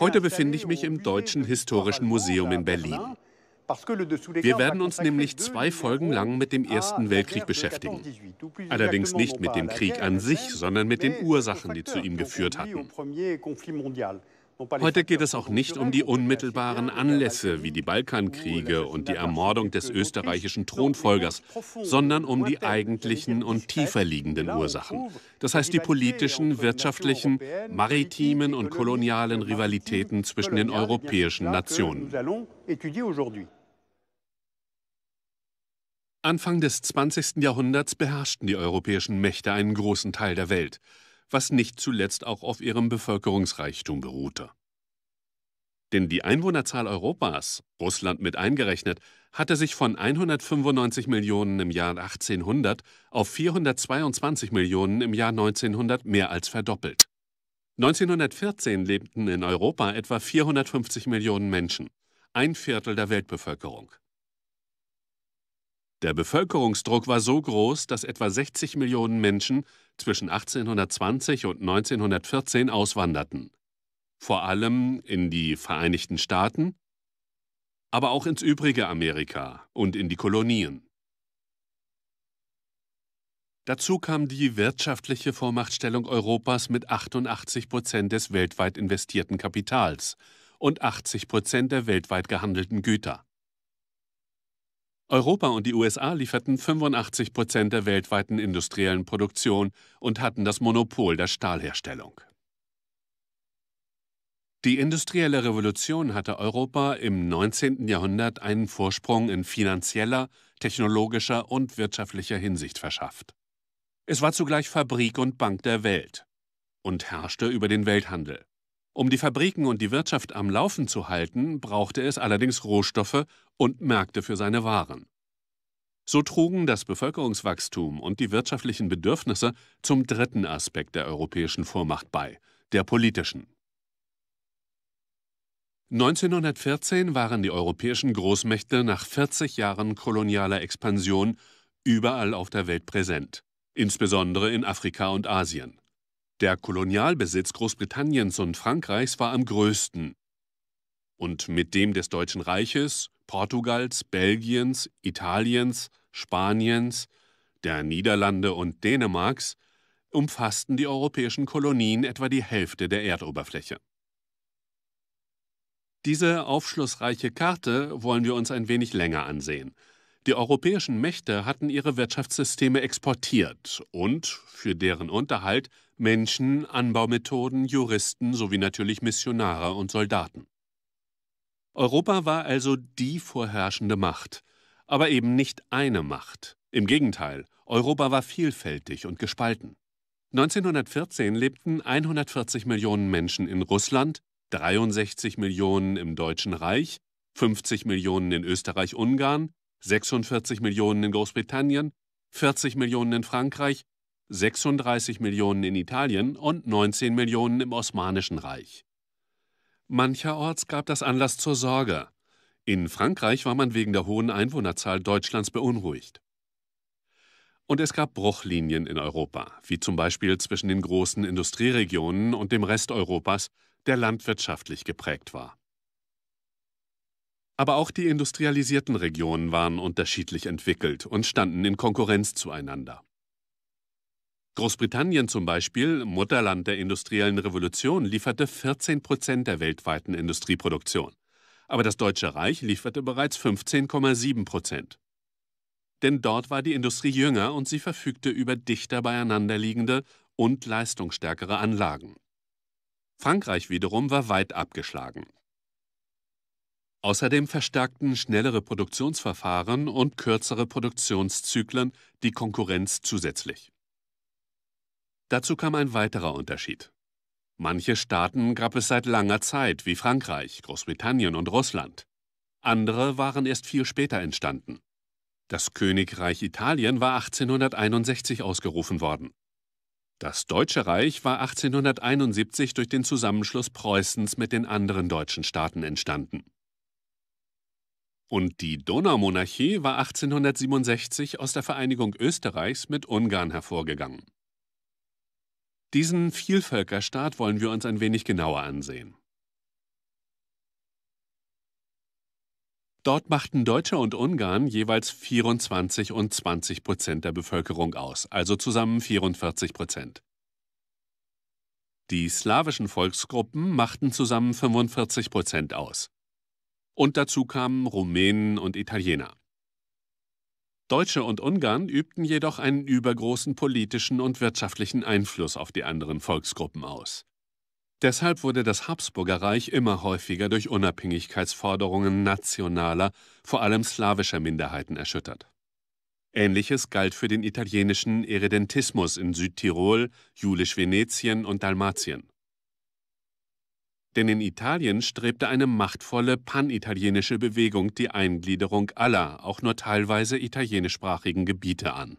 Heute befinde ich mich im Deutschen Historischen Museum in Berlin. Wir werden uns nämlich zwei Folgen lang mit dem Ersten Weltkrieg beschäftigen. Allerdings nicht mit dem Krieg an sich, sondern mit den Ursachen, die zu ihm geführt hatten. Heute geht es auch nicht um die unmittelbaren Anlässe wie die Balkankriege und die Ermordung des österreichischen Thronfolgers, sondern um die eigentlichen und tiefer liegenden genau, Ursachen. Das heißt die politischen, wirtschaftlichen, maritimen und kolonialen Rivalitäten zwischen den europäischen Nationen. Anfang des 20. Jahrhunderts beherrschten die europäischen Mächte einen großen Teil der Welt was nicht zuletzt auch auf ihrem Bevölkerungsreichtum beruhte. Denn die Einwohnerzahl Europas, Russland mit eingerechnet, hatte sich von 195 Millionen im Jahr 1800 auf 422 Millionen im Jahr 1900 mehr als verdoppelt. 1914 lebten in Europa etwa 450 Millionen Menschen, ein Viertel der Weltbevölkerung. Der Bevölkerungsdruck war so groß, dass etwa 60 Millionen Menschen zwischen 1820 und 1914 auswanderten. Vor allem in die Vereinigten Staaten, aber auch ins übrige Amerika und in die Kolonien. Dazu kam die wirtschaftliche Vormachtstellung Europas mit 88 Prozent des weltweit investierten Kapitals und 80 Prozent der weltweit gehandelten Güter. Europa und die USA lieferten 85 Prozent der weltweiten industriellen Produktion und hatten das Monopol der Stahlherstellung. Die industrielle Revolution hatte Europa im 19. Jahrhundert einen Vorsprung in finanzieller, technologischer und wirtschaftlicher Hinsicht verschafft. Es war zugleich Fabrik und Bank der Welt und herrschte über den Welthandel. Um die Fabriken und die Wirtschaft am Laufen zu halten, brauchte es allerdings Rohstoffe und Märkte für seine Waren. So trugen das Bevölkerungswachstum und die wirtschaftlichen Bedürfnisse zum dritten Aspekt der europäischen Vormacht bei, der politischen. 1914 waren die europäischen Großmächte nach 40 Jahren kolonialer Expansion überall auf der Welt präsent, insbesondere in Afrika und Asien. Der Kolonialbesitz Großbritanniens und Frankreichs war am größten und mit dem des Deutschen Reiches Portugals, Belgiens, Italiens, Spaniens, der Niederlande und Dänemarks umfassten die europäischen Kolonien etwa die Hälfte der Erdoberfläche. Diese aufschlussreiche Karte wollen wir uns ein wenig länger ansehen. Die europäischen Mächte hatten ihre Wirtschaftssysteme exportiert und für deren Unterhalt Menschen, Anbaumethoden, Juristen sowie natürlich Missionare und Soldaten. Europa war also die vorherrschende Macht, aber eben nicht eine Macht. Im Gegenteil, Europa war vielfältig und gespalten. 1914 lebten 140 Millionen Menschen in Russland, 63 Millionen im Deutschen Reich, 50 Millionen in Österreich-Ungarn, 46 Millionen in Großbritannien, 40 Millionen in Frankreich, 36 Millionen in Italien und 19 Millionen im Osmanischen Reich. Mancherorts gab das Anlass zur Sorge. In Frankreich war man wegen der hohen Einwohnerzahl Deutschlands beunruhigt. Und es gab Bruchlinien in Europa, wie zum Beispiel zwischen den großen Industrieregionen und dem Rest Europas, der landwirtschaftlich geprägt war. Aber auch die industrialisierten Regionen waren unterschiedlich entwickelt und standen in Konkurrenz zueinander. Großbritannien zum Beispiel, Mutterland der industriellen Revolution, lieferte 14 Prozent der weltweiten Industrieproduktion. Aber das Deutsche Reich lieferte bereits 15,7 Prozent. Denn dort war die Industrie jünger und sie verfügte über dichter beieinanderliegende und leistungsstärkere Anlagen. Frankreich wiederum war weit abgeschlagen. Außerdem verstärkten schnellere Produktionsverfahren und kürzere Produktionszyklen die Konkurrenz zusätzlich. Dazu kam ein weiterer Unterschied. Manche Staaten gab es seit langer Zeit, wie Frankreich, Großbritannien und Russland. Andere waren erst viel später entstanden. Das Königreich Italien war 1861 ausgerufen worden. Das Deutsche Reich war 1871 durch den Zusammenschluss Preußens mit den anderen deutschen Staaten entstanden. Und die Donaumonarchie war 1867 aus der Vereinigung Österreichs mit Ungarn hervorgegangen. Diesen Vielvölkerstaat wollen wir uns ein wenig genauer ansehen. Dort machten Deutsche und Ungarn jeweils 24 und 20 Prozent der Bevölkerung aus, also zusammen 44 Prozent. Die slawischen Volksgruppen machten zusammen 45 Prozent aus. Und dazu kamen Rumänen und Italiener. Deutsche und Ungarn übten jedoch einen übergroßen politischen und wirtschaftlichen Einfluss auf die anderen Volksgruppen aus. Deshalb wurde das Habsburger Reich immer häufiger durch Unabhängigkeitsforderungen nationaler, vor allem slawischer Minderheiten erschüttert. Ähnliches galt für den italienischen Irredentismus in Südtirol, Julisch-Venetien und Dalmatien denn in Italien strebte eine machtvolle panitalienische Bewegung die Eingliederung aller, auch nur teilweise italienischsprachigen Gebiete an.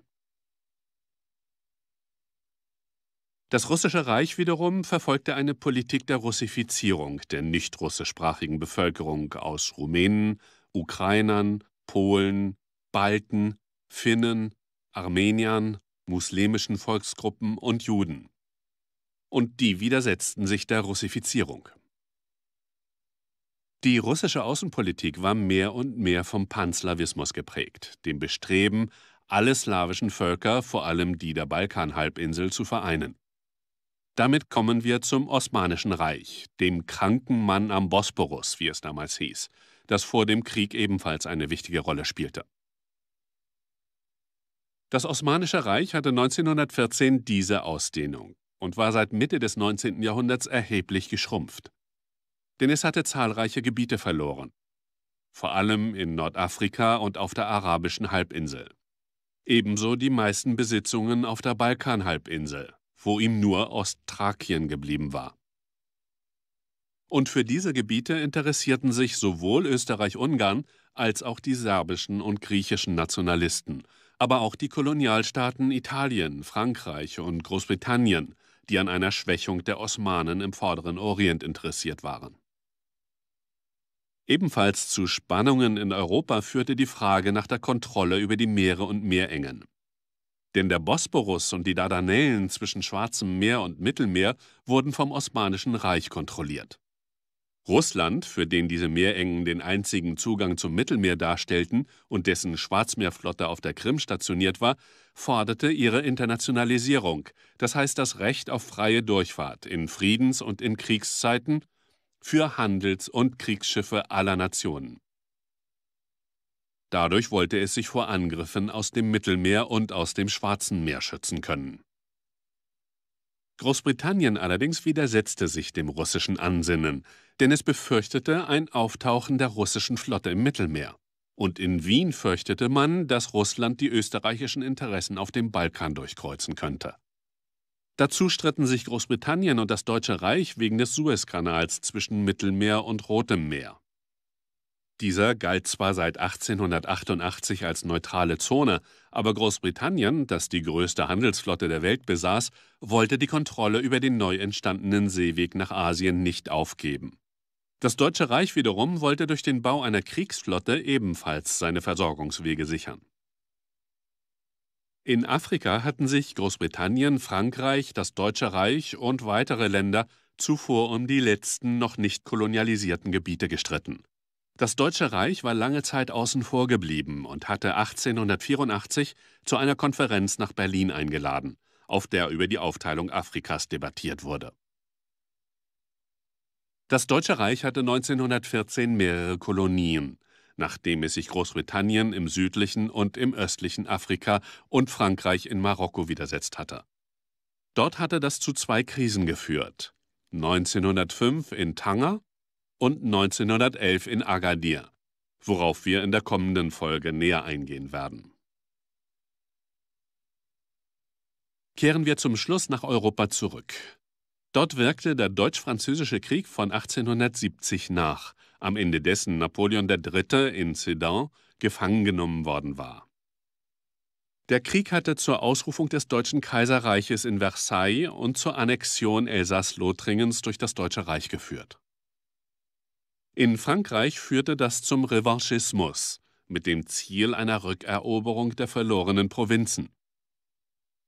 Das Russische Reich wiederum verfolgte eine Politik der Russifizierung der nicht russischsprachigen Bevölkerung aus Rumänen, Ukrainern, Polen, Balten, Finnen, Armeniern, muslimischen Volksgruppen und Juden. Und die widersetzten sich der Russifizierung. Die russische Außenpolitik war mehr und mehr vom Panslawismus geprägt, dem Bestreben, alle slawischen Völker, vor allem die der Balkanhalbinsel, zu vereinen. Damit kommen wir zum Osmanischen Reich, dem kranken Mann am Bosporus, wie es damals hieß, das vor dem Krieg ebenfalls eine wichtige Rolle spielte. Das Osmanische Reich hatte 1914 diese Ausdehnung und war seit Mitte des 19. Jahrhunderts erheblich geschrumpft denn es hatte zahlreiche Gebiete verloren, vor allem in Nordafrika und auf der arabischen Halbinsel. Ebenso die meisten Besitzungen auf der Balkanhalbinsel, wo ihm nur Ostthrakien geblieben war. Und für diese Gebiete interessierten sich sowohl Österreich-Ungarn als auch die serbischen und griechischen Nationalisten, aber auch die Kolonialstaaten Italien, Frankreich und Großbritannien, die an einer Schwächung der Osmanen im vorderen Orient interessiert waren. Ebenfalls zu Spannungen in Europa führte die Frage nach der Kontrolle über die Meere und Meerengen. Denn der Bosporus und die Dardanellen zwischen Schwarzem Meer und Mittelmeer wurden vom Osmanischen Reich kontrolliert. Russland, für den diese Meerengen den einzigen Zugang zum Mittelmeer darstellten und dessen Schwarzmeerflotte auf der Krim stationiert war, forderte ihre Internationalisierung, das heißt das Recht auf freie Durchfahrt in Friedens- und in Kriegszeiten für Handels- und Kriegsschiffe aller Nationen. Dadurch wollte es sich vor Angriffen aus dem Mittelmeer und aus dem Schwarzen Meer schützen können. Großbritannien allerdings widersetzte sich dem russischen Ansinnen, denn es befürchtete ein Auftauchen der russischen Flotte im Mittelmeer. Und in Wien fürchtete man, dass Russland die österreichischen Interessen auf dem Balkan durchkreuzen könnte. Dazu stritten sich Großbritannien und das Deutsche Reich wegen des Suezkanals zwischen Mittelmeer und Rotem Meer. Dieser galt zwar seit 1888 als neutrale Zone, aber Großbritannien, das die größte Handelsflotte der Welt besaß, wollte die Kontrolle über den neu entstandenen Seeweg nach Asien nicht aufgeben. Das Deutsche Reich wiederum wollte durch den Bau einer Kriegsflotte ebenfalls seine Versorgungswege sichern. In Afrika hatten sich Großbritannien, Frankreich, das Deutsche Reich und weitere Länder zuvor um die letzten noch nicht kolonialisierten Gebiete gestritten. Das Deutsche Reich war lange Zeit außen vor geblieben und hatte 1884 zu einer Konferenz nach Berlin eingeladen, auf der über die Aufteilung Afrikas debattiert wurde. Das Deutsche Reich hatte 1914 mehrere Kolonien nachdem es sich Großbritannien im südlichen und im östlichen Afrika und Frankreich in Marokko widersetzt hatte. Dort hatte das zu zwei Krisen geführt. 1905 in Tanger und 1911 in Agadir, worauf wir in der kommenden Folge näher eingehen werden. Kehren wir zum Schluss nach Europa zurück. Dort wirkte der Deutsch-Französische Krieg von 1870 nach, am Ende dessen Napoleon III. in Sedan gefangen genommen worden war. Der Krieg hatte zur Ausrufung des Deutschen Kaiserreiches in Versailles und zur Annexion Elsass-Lothringens durch das Deutsche Reich geführt. In Frankreich führte das zum Revanchismus mit dem Ziel einer Rückeroberung der verlorenen Provinzen.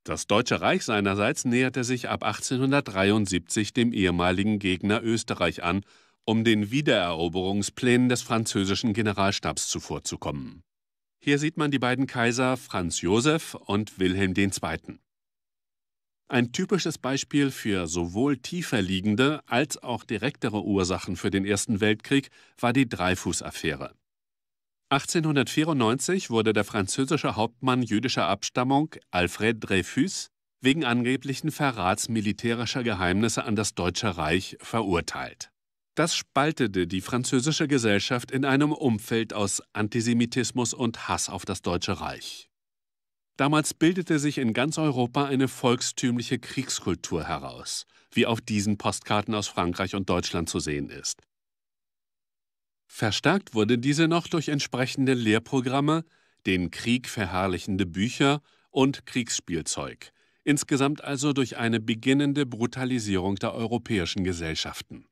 Das Deutsche Reich seinerseits näherte sich ab 1873 dem ehemaligen Gegner Österreich an um den Wiedereroberungsplänen des französischen Generalstabs zuvorzukommen. Hier sieht man die beiden Kaiser Franz Josef und Wilhelm II. Ein typisches Beispiel für sowohl tiefer liegende als auch direktere Ursachen für den Ersten Weltkrieg war die Dreyfus-Affäre. 1894 wurde der französische Hauptmann jüdischer Abstammung Alfred Dreyfus wegen angeblichen Verrats militärischer Geheimnisse an das Deutsche Reich verurteilt. Das spaltete die französische Gesellschaft in einem Umfeld aus Antisemitismus und Hass auf das Deutsche Reich. Damals bildete sich in ganz Europa eine volkstümliche Kriegskultur heraus, wie auf diesen Postkarten aus Frankreich und Deutschland zu sehen ist. Verstärkt wurde diese noch durch entsprechende Lehrprogramme, den Krieg verherrlichende Bücher und Kriegsspielzeug, insgesamt also durch eine beginnende Brutalisierung der europäischen Gesellschaften.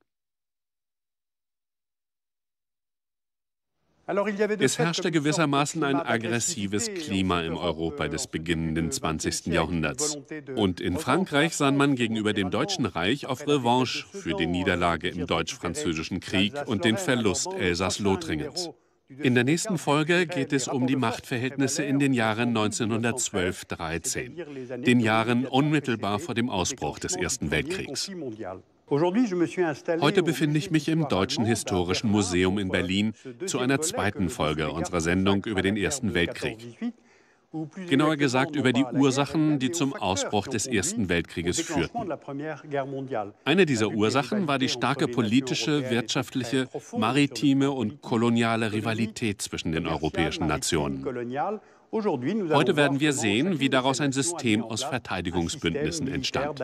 Es herrschte gewissermaßen ein aggressives Klima im Europa des beginnenden 20. Jahrhunderts. Und in Frankreich sah man gegenüber dem Deutschen Reich auf Revanche für die Niederlage im Deutsch-Französischen Krieg und den Verlust Elsass-Lothringens. In der nächsten Folge geht es um die Machtverhältnisse in den Jahren 1912-13, den Jahren unmittelbar vor dem Ausbruch des Ersten Weltkriegs. Heute befinde ich mich im Deutschen Historischen Museum in Berlin zu einer zweiten Folge unserer Sendung über den Ersten Weltkrieg. Genauer gesagt über die Ursachen, die zum Ausbruch des Ersten Weltkrieges führten. Eine dieser Ursachen war die starke politische, wirtschaftliche, maritime und koloniale Rivalität zwischen den europäischen Nationen. Heute werden wir sehen, wie daraus ein System aus Verteidigungsbündnissen entstand.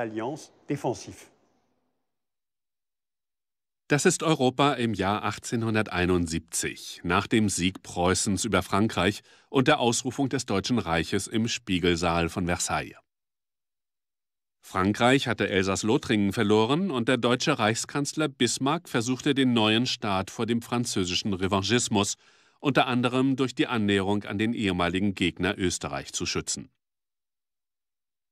Das ist Europa im Jahr 1871, nach dem Sieg Preußens über Frankreich und der Ausrufung des Deutschen Reiches im Spiegelsaal von Versailles. Frankreich hatte elsaß lothringen verloren und der deutsche Reichskanzler Bismarck versuchte den neuen Staat vor dem französischen Revanchismus, unter anderem durch die Annäherung an den ehemaligen Gegner Österreich zu schützen.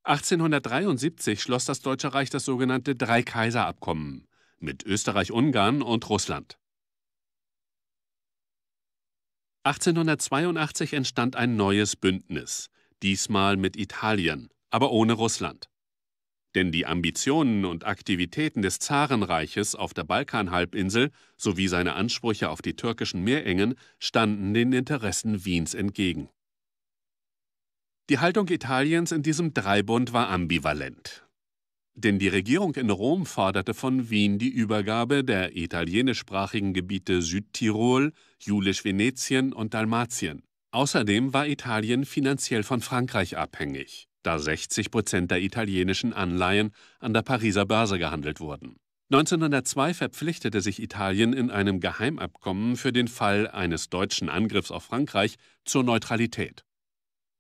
1873 schloss das Deutsche Reich das sogenannte Dreikaiserabkommen, mit Österreich-Ungarn und Russland. 1882 entstand ein neues Bündnis, diesmal mit Italien, aber ohne Russland. Denn die Ambitionen und Aktivitäten des Zarenreiches auf der Balkanhalbinsel sowie seine Ansprüche auf die türkischen Meerengen standen den Interessen Wiens entgegen. Die Haltung Italiens in diesem Dreibund war ambivalent denn die Regierung in Rom forderte von Wien die Übergabe der italienischsprachigen Gebiete Südtirol, Julisch-Venetien und Dalmatien. Außerdem war Italien finanziell von Frankreich abhängig, da 60 Prozent der italienischen Anleihen an der Pariser Börse gehandelt wurden. 1902 verpflichtete sich Italien in einem Geheimabkommen für den Fall eines deutschen Angriffs auf Frankreich zur Neutralität.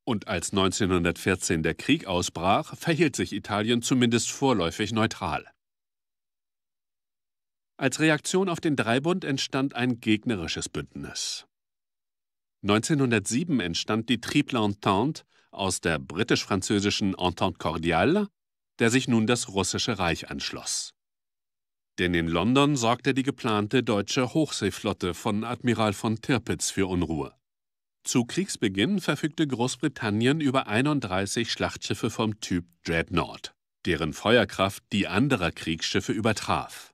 Und als 1914 der Krieg ausbrach, verhielt sich Italien zumindest vorläufig neutral. Als Reaktion auf den Dreibund entstand ein gegnerisches Bündnis. 1907 entstand die Triple Entente aus der britisch-französischen Entente Cordiale, der sich nun das russische Reich anschloss. Denn in London sorgte die geplante deutsche Hochseeflotte von Admiral von Tirpitz für Unruhe. Zu Kriegsbeginn verfügte Großbritannien über 31 Schlachtschiffe vom Typ Dreadnought, deren Feuerkraft die anderer Kriegsschiffe übertraf.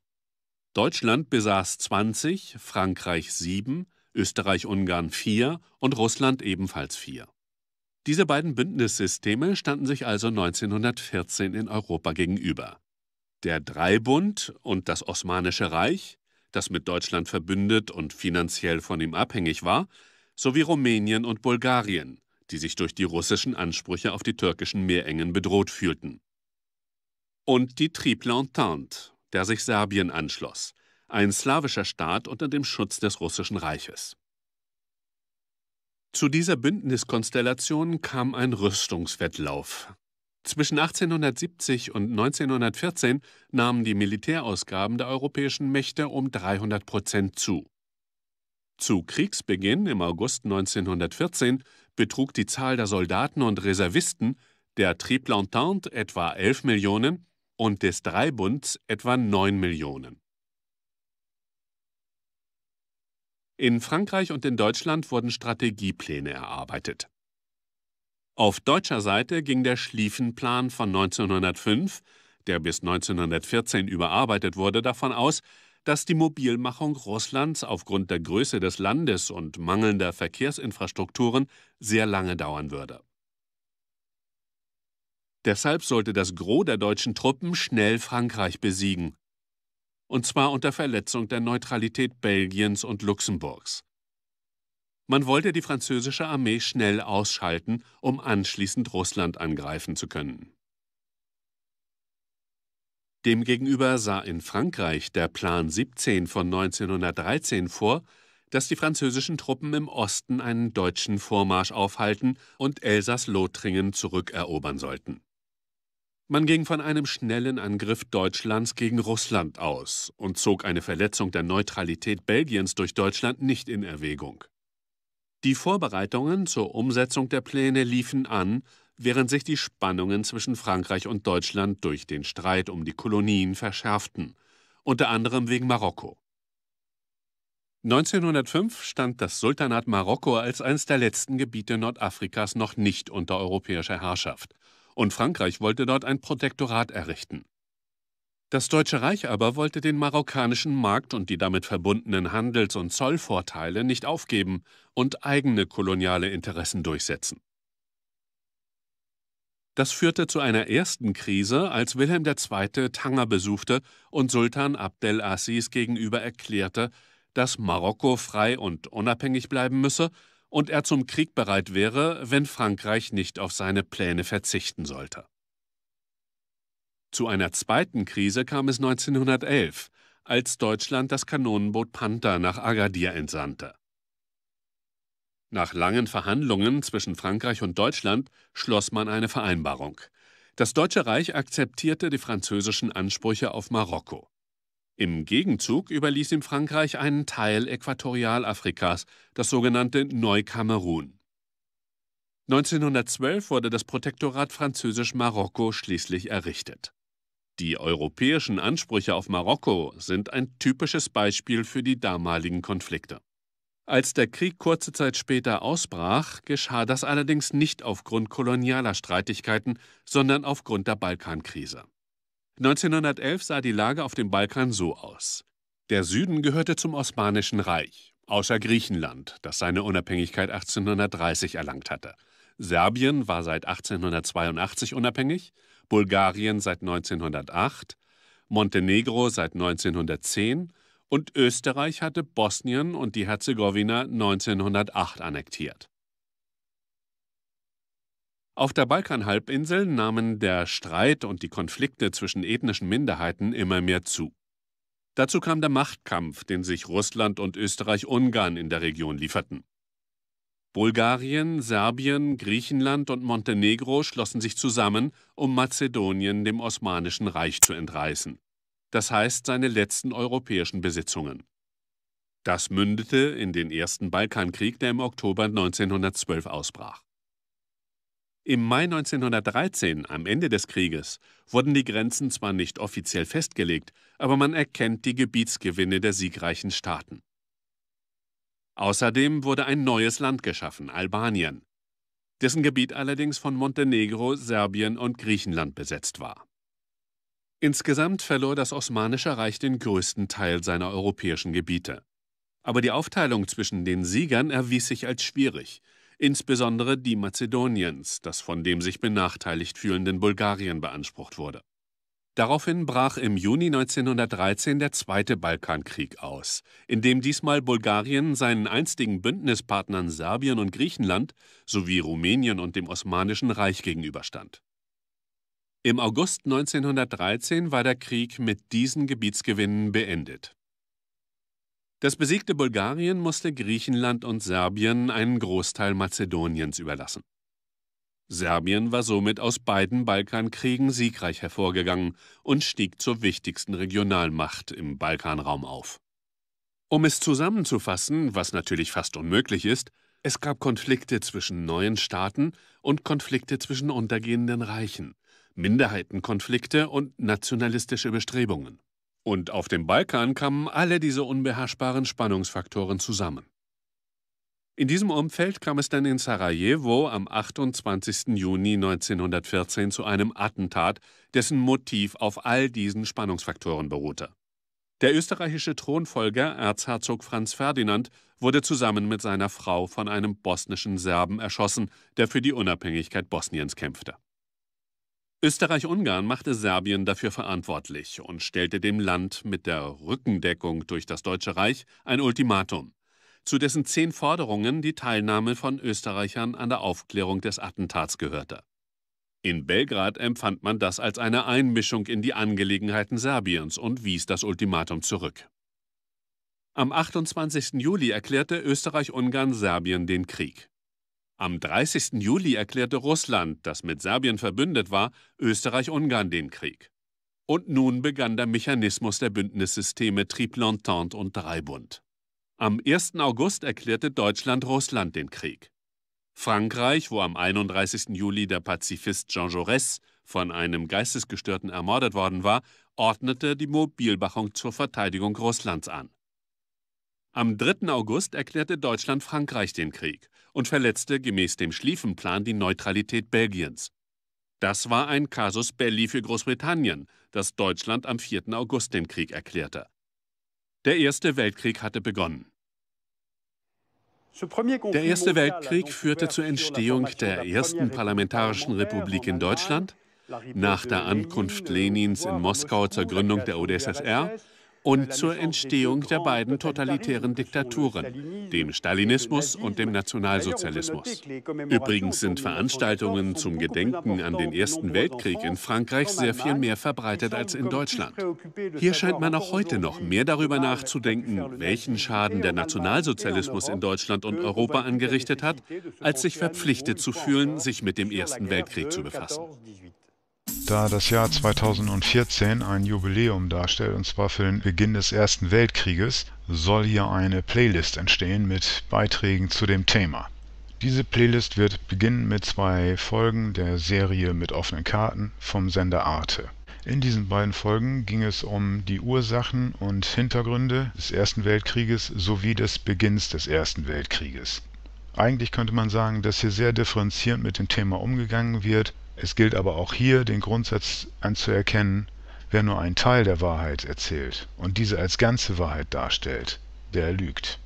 Deutschland besaß 20, Frankreich 7, Österreich-Ungarn 4 und Russland ebenfalls 4. Diese beiden Bündnissysteme standen sich also 1914 in Europa gegenüber. Der Dreibund und das Osmanische Reich, das mit Deutschland verbündet und finanziell von ihm abhängig war, sowie Rumänien und Bulgarien, die sich durch die russischen Ansprüche auf die türkischen Meerengen bedroht fühlten. Und die Triple Entente, der sich Serbien anschloss, ein slawischer Staat unter dem Schutz des russischen Reiches. Zu dieser Bündniskonstellation kam ein Rüstungswettlauf. Zwischen 1870 und 1914 nahmen die Militärausgaben der europäischen Mächte um 300 Prozent zu. Zu Kriegsbeginn im August 1914 betrug die Zahl der Soldaten und Reservisten der Triple Entente etwa 11 Millionen und des Dreibunds etwa 9 Millionen. In Frankreich und in Deutschland wurden Strategiepläne erarbeitet. Auf deutscher Seite ging der Schlieffenplan von 1905, der bis 1914 überarbeitet wurde, davon aus, dass die Mobilmachung Russlands aufgrund der Größe des Landes und mangelnder Verkehrsinfrastrukturen sehr lange dauern würde. Deshalb sollte das Gros der deutschen Truppen schnell Frankreich besiegen, und zwar unter Verletzung der Neutralität Belgiens und Luxemburgs. Man wollte die französische Armee schnell ausschalten, um anschließend Russland angreifen zu können. Demgegenüber sah in Frankreich der Plan 17 von 1913 vor, dass die französischen Truppen im Osten einen deutschen Vormarsch aufhalten und Elsass-Lothringen zurückerobern sollten. Man ging von einem schnellen Angriff Deutschlands gegen Russland aus und zog eine Verletzung der Neutralität Belgiens durch Deutschland nicht in Erwägung. Die Vorbereitungen zur Umsetzung der Pläne liefen an, während sich die Spannungen zwischen Frankreich und Deutschland durch den Streit um die Kolonien verschärften, unter anderem wegen Marokko. 1905 stand das Sultanat Marokko als eines der letzten Gebiete Nordafrikas noch nicht unter europäischer Herrschaft, und Frankreich wollte dort ein Protektorat errichten. Das Deutsche Reich aber wollte den marokkanischen Markt und die damit verbundenen Handels- und Zollvorteile nicht aufgeben und eigene koloniale Interessen durchsetzen. Das führte zu einer ersten Krise, als Wilhelm II. Tanger besuchte und Sultan Abdel Aziz gegenüber erklärte, dass Marokko frei und unabhängig bleiben müsse und er zum Krieg bereit wäre, wenn Frankreich nicht auf seine Pläne verzichten sollte. Zu einer zweiten Krise kam es 1911, als Deutschland das Kanonenboot Panther nach Agadir entsandte. Nach langen Verhandlungen zwischen Frankreich und Deutschland schloss man eine Vereinbarung. Das Deutsche Reich akzeptierte die französischen Ansprüche auf Marokko. Im Gegenzug überließ ihm Frankreich einen Teil Äquatorialafrikas, das sogenannte Neukamerun. 1912 wurde das Protektorat Französisch-Marokko schließlich errichtet. Die europäischen Ansprüche auf Marokko sind ein typisches Beispiel für die damaligen Konflikte. Als der Krieg kurze Zeit später ausbrach, geschah das allerdings nicht aufgrund kolonialer Streitigkeiten, sondern aufgrund der Balkankrise. 1911 sah die Lage auf dem Balkan so aus. Der Süden gehörte zum Osmanischen Reich, außer Griechenland, das seine Unabhängigkeit 1830 erlangt hatte. Serbien war seit 1882 unabhängig, Bulgarien seit 1908, Montenegro seit 1910 und Österreich hatte Bosnien und die Herzegowina 1908 annektiert. Auf der Balkanhalbinsel nahmen der Streit und die Konflikte zwischen ethnischen Minderheiten immer mehr zu. Dazu kam der Machtkampf, den sich Russland und Österreich-Ungarn in der Region lieferten. Bulgarien, Serbien, Griechenland und Montenegro schlossen sich zusammen, um Mazedonien dem Osmanischen Reich zu entreißen das heißt seine letzten europäischen Besitzungen. Das mündete in den ersten Balkankrieg, der im Oktober 1912 ausbrach. Im Mai 1913, am Ende des Krieges, wurden die Grenzen zwar nicht offiziell festgelegt, aber man erkennt die Gebietsgewinne der siegreichen Staaten. Außerdem wurde ein neues Land geschaffen, Albanien, dessen Gebiet allerdings von Montenegro, Serbien und Griechenland besetzt war. Insgesamt verlor das Osmanische Reich den größten Teil seiner europäischen Gebiete. Aber die Aufteilung zwischen den Siegern erwies sich als schwierig, insbesondere die Mazedoniens, das von dem sich benachteiligt fühlenden Bulgarien beansprucht wurde. Daraufhin brach im Juni 1913 der Zweite Balkankrieg aus, in dem diesmal Bulgarien seinen einstigen Bündnispartnern Serbien und Griechenland sowie Rumänien und dem Osmanischen Reich gegenüberstand. Im August 1913 war der Krieg mit diesen Gebietsgewinnen beendet. Das besiegte Bulgarien musste Griechenland und Serbien einen Großteil Mazedoniens überlassen. Serbien war somit aus beiden Balkankriegen siegreich hervorgegangen und stieg zur wichtigsten Regionalmacht im Balkanraum auf. Um es zusammenzufassen, was natürlich fast unmöglich ist, es gab Konflikte zwischen neuen Staaten und Konflikte zwischen untergehenden Reichen, Minderheitenkonflikte und nationalistische Bestrebungen. Und auf dem Balkan kamen alle diese unbeherrschbaren Spannungsfaktoren zusammen. In diesem Umfeld kam es dann in Sarajevo am 28. Juni 1914 zu einem Attentat, dessen Motiv auf all diesen Spannungsfaktoren beruhte. Der österreichische Thronfolger Erzherzog Franz Ferdinand wurde zusammen mit seiner Frau von einem bosnischen Serben erschossen, der für die Unabhängigkeit Bosniens kämpfte. Österreich-Ungarn machte Serbien dafür verantwortlich und stellte dem Land mit der Rückendeckung durch das Deutsche Reich ein Ultimatum, zu dessen zehn Forderungen die Teilnahme von Österreichern an der Aufklärung des Attentats gehörte. In Belgrad empfand man das als eine Einmischung in die Angelegenheiten Serbiens und wies das Ultimatum zurück. Am 28. Juli erklärte Österreich-Ungarn Serbien den Krieg. Am 30. Juli erklärte Russland, das mit Serbien verbündet war, Österreich-Ungarn den Krieg. Und nun begann der Mechanismus der Bündnissysteme Triple-Entente und Dreibund. Am 1. August erklärte Deutschland Russland den Krieg. Frankreich, wo am 31. Juli der Pazifist Jean Jaurès von einem Geistesgestörten ermordet worden war, ordnete die Mobilwachung zur Verteidigung Russlands an. Am 3. August erklärte Deutschland Frankreich den Krieg und verletzte gemäß dem Schlieffenplan die Neutralität Belgiens. Das war ein Casus belli für Großbritannien, das Deutschland am 4. August den Krieg erklärte. Der Erste Weltkrieg hatte begonnen. Der Erste Weltkrieg führte zur Entstehung der ersten Parlamentarischen Republik in Deutschland, nach der Ankunft Lenins in Moskau zur Gründung der UdSSR und zur Entstehung der beiden totalitären Diktaturen, dem Stalinismus und dem Nationalsozialismus. Übrigens sind Veranstaltungen zum Gedenken an den Ersten Weltkrieg in Frankreich sehr viel mehr verbreitet als in Deutschland. Hier scheint man auch heute noch mehr darüber nachzudenken, welchen Schaden der Nationalsozialismus in Deutschland und Europa angerichtet hat, als sich verpflichtet zu fühlen, sich mit dem Ersten Weltkrieg zu befassen da das Jahr 2014 ein Jubiläum darstellt, und zwar für den Beginn des Ersten Weltkrieges, soll hier eine Playlist entstehen mit Beiträgen zu dem Thema. Diese Playlist wird beginnen mit zwei Folgen der Serie mit offenen Karten vom Sender Arte. In diesen beiden Folgen ging es um die Ursachen und Hintergründe des Ersten Weltkrieges sowie des Beginns des Ersten Weltkrieges. Eigentlich könnte man sagen, dass hier sehr differenziert mit dem Thema umgegangen wird, es gilt aber auch hier, den Grundsatz anzuerkennen, wer nur einen Teil der Wahrheit erzählt und diese als ganze Wahrheit darstellt, der lügt.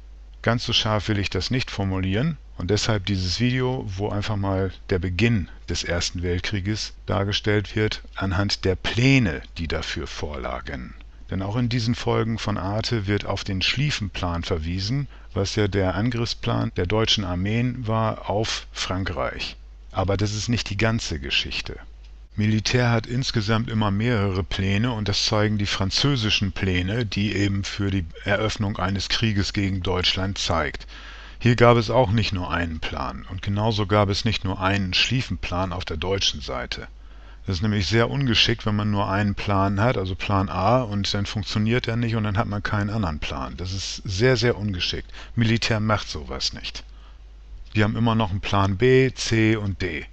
Ganz so scharf will ich das nicht formulieren und deshalb dieses Video, wo einfach mal der Beginn des Ersten Weltkrieges dargestellt wird, anhand der Pläne, die dafür vorlagen. Denn auch in diesen Folgen von Arte wird auf den Schlieffenplan verwiesen, was ja der Angriffsplan der deutschen Armeen war auf Frankreich. Aber das ist nicht die ganze Geschichte. Militär hat insgesamt immer mehrere Pläne und das zeigen die französischen Pläne, die eben für die Eröffnung eines Krieges gegen Deutschland zeigt. Hier gab es auch nicht nur einen Plan und genauso gab es nicht nur einen Schliefenplan auf der deutschen Seite. Das ist nämlich sehr ungeschickt, wenn man nur einen Plan hat, also Plan A, und dann funktioniert er nicht und dann hat man keinen anderen Plan. Das ist sehr, sehr ungeschickt. Militär macht sowas nicht die haben immer noch einen Plan B, C und D.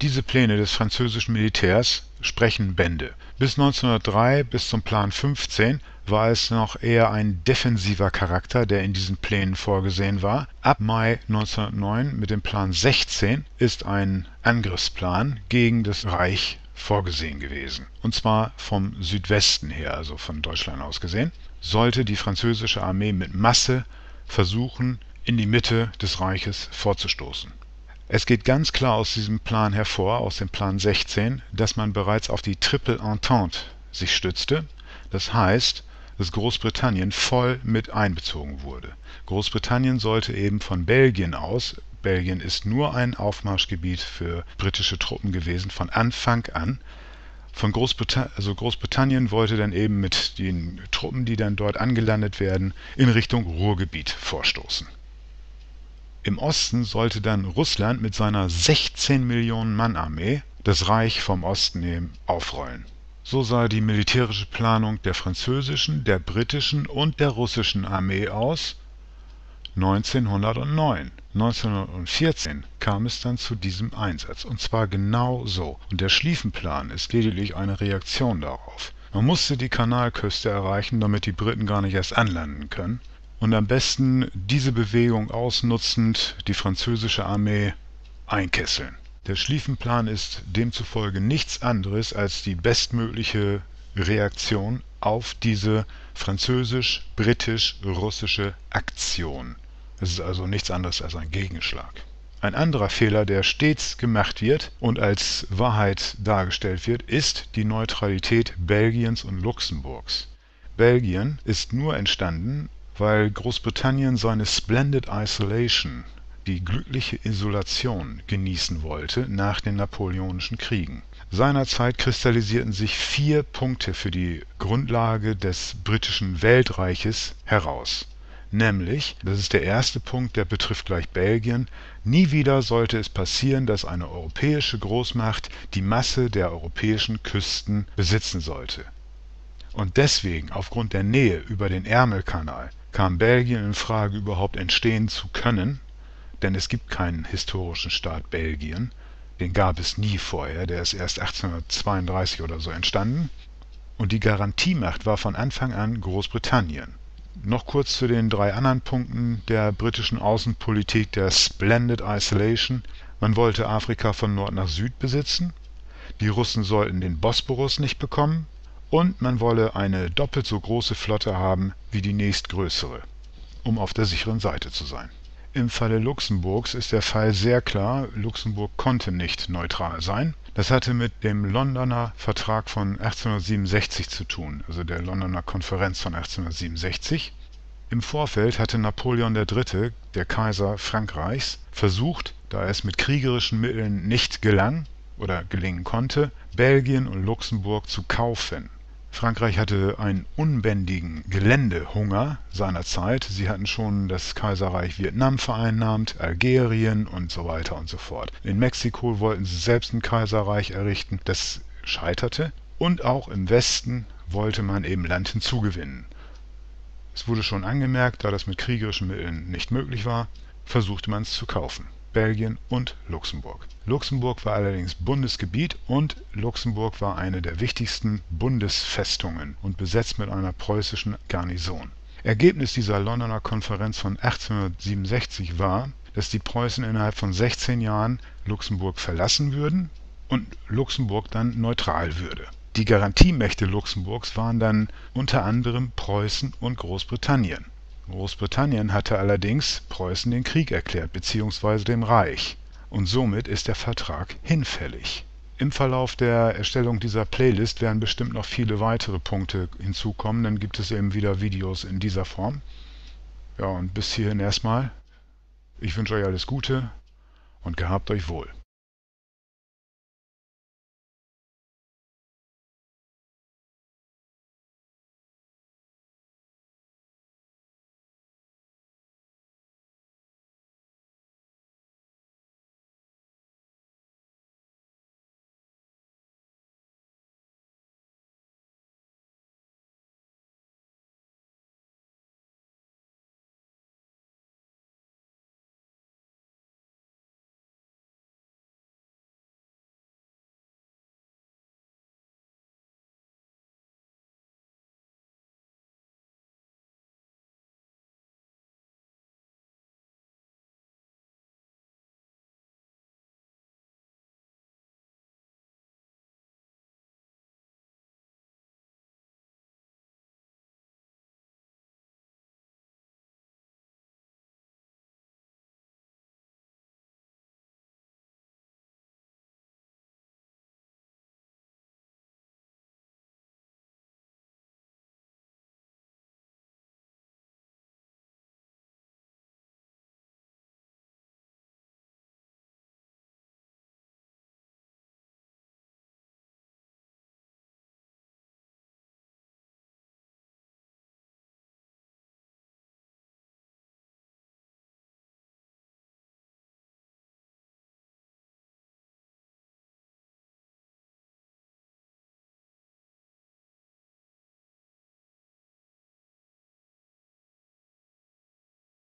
Diese Pläne des französischen Militärs sprechen Bände. Bis 1903, bis zum Plan 15, war es noch eher ein defensiver Charakter, der in diesen Plänen vorgesehen war. Ab Mai 1909 mit dem Plan 16 ist ein Angriffsplan gegen das Reich vorgesehen gewesen. Und zwar vom Südwesten her, also von Deutschland aus gesehen, sollte die französische Armee mit Masse versuchen, in die Mitte des Reiches vorzustoßen. Es geht ganz klar aus diesem Plan hervor, aus dem Plan 16, dass man bereits auf die Triple Entente sich stützte, das heißt, dass Großbritannien voll mit einbezogen wurde. Großbritannien sollte eben von Belgien aus, Belgien ist nur ein Aufmarschgebiet für britische Truppen gewesen von Anfang an, von Großbritannien, also Großbritannien wollte dann eben mit den Truppen, die dann dort angelandet werden, in Richtung Ruhrgebiet vorstoßen. Im Osten sollte dann Russland mit seiner 16-Millionen-Mann-Armee das Reich vom Osten nehmen, aufrollen. So sah die militärische Planung der französischen, der britischen und der russischen Armee aus 1909. 1914 kam es dann zu diesem Einsatz, und zwar genau so, und der Schlieffenplan ist lediglich eine Reaktion darauf. Man musste die Kanalküste erreichen, damit die Briten gar nicht erst anlanden können und am besten diese Bewegung ausnutzend die französische Armee einkesseln. Der schlieffen ist demzufolge nichts anderes als die bestmögliche Reaktion auf diese französisch-britisch-russische Aktion. Es ist also nichts anderes als ein Gegenschlag. Ein anderer Fehler, der stets gemacht wird und als Wahrheit dargestellt wird, ist die Neutralität Belgiens und Luxemburgs. Belgien ist nur entstanden weil Großbritannien seine Splendid Isolation (die glückliche Isolation) genießen wollte nach den Napoleonischen Kriegen. Seinerzeit kristallisierten sich vier Punkte für die Grundlage des britischen Weltreiches heraus, nämlich (das ist der erste Punkt, der betrifft gleich Belgien) nie wieder sollte es passieren, dass eine europäische Großmacht die Masse der europäischen Küsten besitzen sollte. Und deswegen, aufgrund der Nähe über den Ärmelkanal kam Belgien in Frage, überhaupt entstehen zu können, denn es gibt keinen historischen Staat Belgien, den gab es nie vorher, der ist erst 1832 oder so entstanden, und die Garantiemacht war von Anfang an Großbritannien. Noch kurz zu den drei anderen Punkten der britischen Außenpolitik der Splendid Isolation. Man wollte Afrika von Nord nach Süd besitzen, die Russen sollten den Bosporus nicht bekommen und man wolle eine doppelt so große Flotte haben wie die nächstgrößere, um auf der sicheren Seite zu sein. Im Falle Luxemburgs ist der Fall sehr klar, Luxemburg konnte nicht neutral sein. Das hatte mit dem Londoner Vertrag von 1867 zu tun, also der Londoner Konferenz von 1867. Im Vorfeld hatte Napoleon III., der Kaiser Frankreichs, versucht, da es mit kriegerischen Mitteln nicht gelang oder gelingen konnte, Belgien und Luxemburg zu kaufen Frankreich hatte einen unbändigen Geländehunger seinerzeit. Sie hatten schon das Kaiserreich Vietnam vereinnahmt, Algerien und so weiter und so fort. In Mexiko wollten sie selbst ein Kaiserreich errichten, das scheiterte. Und auch im Westen wollte man eben Land hinzugewinnen. Es wurde schon angemerkt, da das mit kriegerischen Mitteln nicht möglich war, versuchte man es zu kaufen. Belgien und Luxemburg. Luxemburg war allerdings Bundesgebiet und Luxemburg war eine der wichtigsten Bundesfestungen und besetzt mit einer preußischen Garnison. Ergebnis dieser Londoner Konferenz von 1867 war, dass die Preußen innerhalb von 16 Jahren Luxemburg verlassen würden und Luxemburg dann neutral würde. Die Garantiemächte Luxemburgs waren dann unter anderem Preußen und Großbritannien. Großbritannien hatte allerdings Preußen den Krieg erklärt bzw. dem Reich und somit ist der Vertrag hinfällig. Im Verlauf der Erstellung dieser Playlist werden bestimmt noch viele weitere Punkte hinzukommen, dann gibt es eben wieder Videos in dieser Form. Ja, und bis hierhin erstmal. Ich wünsche euch alles Gute und gehabt euch wohl.